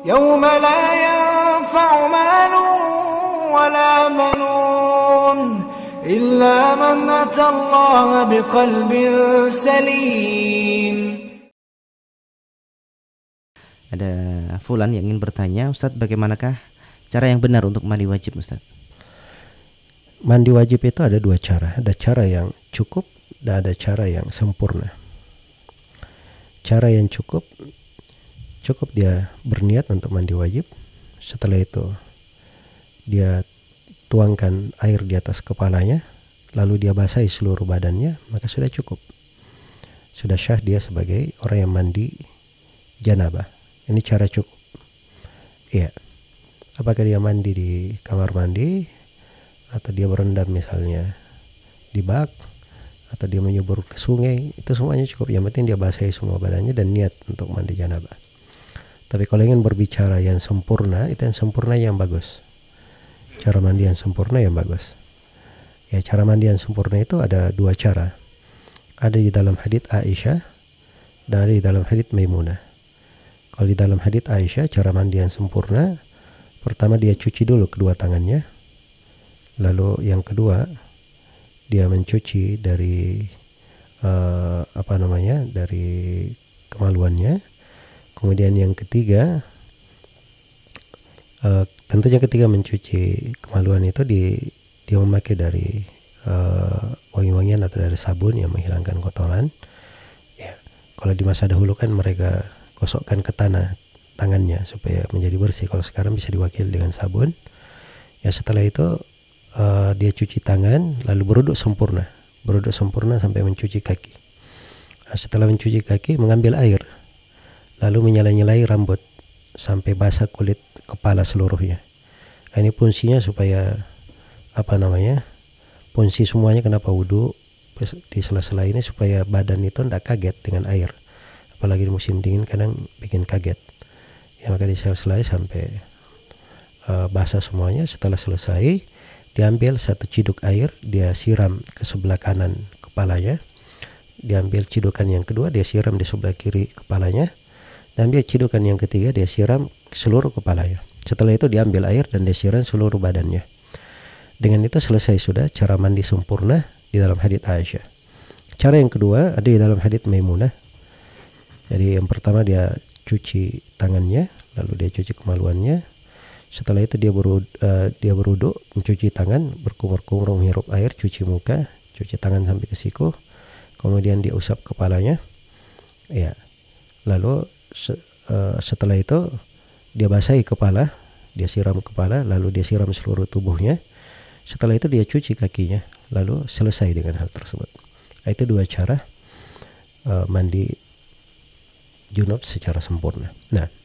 يوم لا ينفع مال ولا بنون إلا من أتى الله بقلب سليم Ada Fulan yang ingin bertanya, Ustadz bagaimanakah cara yang benar untuk mandi wajib Ustadz? Mandi wajib itu ada dua cara, ada cara yang cukup dan ada cara yang sempurna. Cara yang cukup cukup dia berniat untuk mandi wajib setelah itu dia tuangkan air di atas kepalanya lalu dia basahi seluruh badannya maka sudah cukup sudah syah dia sebagai orang yang mandi janabah ini cara cukup iya apakah dia mandi di kamar mandi atau dia berendam misalnya di bak atau dia menyubur ke sungai itu semuanya cukup yang penting dia basahi semua badannya dan niat untuk mandi janabah tapi kalau ingin berbicara yang sempurna, itu yang sempurna yang bagus. Cara mandi yang sempurna yang bagus. Ya, cara mandi yang sempurna itu ada dua cara. Ada di dalam hadith Aisyah dan ada di dalam hadith Maimunah. Kalau di dalam hadith Aisyah, cara mandi yang sempurna, pertama dia cuci dulu kedua tangannya. Lalu yang kedua, dia mencuci dari uh, apa namanya dari kemaluannya Kemudian yang ketiga, uh, tentunya ketiga mencuci kemaluan itu di dia memakai dari uh, wangi-wangian atau dari sabun yang menghilangkan kotoran. Ya, kalau di masa dahulu kan mereka gosokkan ke tanah tangannya supaya menjadi bersih. Kalau sekarang bisa diwakil dengan sabun. Ya setelah itu uh, dia cuci tangan lalu beruduk sempurna, beruduk sempurna sampai mencuci kaki. Nah, setelah mencuci kaki mengambil air lalu menyala-nyalai rambut sampai basah kulit kepala seluruhnya. ini fungsinya supaya apa namanya? Fungsi semuanya kenapa wudhu di sela-sela ini supaya badan itu tidak kaget dengan air. Apalagi di musim dingin kadang bikin kaget. Ya maka di sela-sela sampai uh, basah semuanya. Setelah selesai diambil satu ciduk air, dia siram ke sebelah kanan kepalanya. Diambil cidukan yang kedua, dia siram di sebelah kiri kepalanya dan dia cidukan yang ketiga dia siram seluruh kepalanya setelah itu diambil air dan dia siram seluruh badannya dengan itu selesai sudah cara mandi sempurna di dalam hadits Aisyah cara yang kedua ada di dalam hadits Maimunah jadi yang pertama dia cuci tangannya lalu dia cuci kemaluannya setelah itu dia beru uh, dia beruduk mencuci tangan berkumur-kumur menghirup air cuci muka cuci tangan sampai ke siku kemudian dia usap kepalanya ya lalu Eh, setelah itu dia basahi kepala, dia siram kepala, lalu dia siram seluruh tubuhnya. Setelah itu dia cuci kakinya, lalu selesai dengan hal tersebut. Nah, itu dua cara eh, mandi junub secara sempurna. Nah,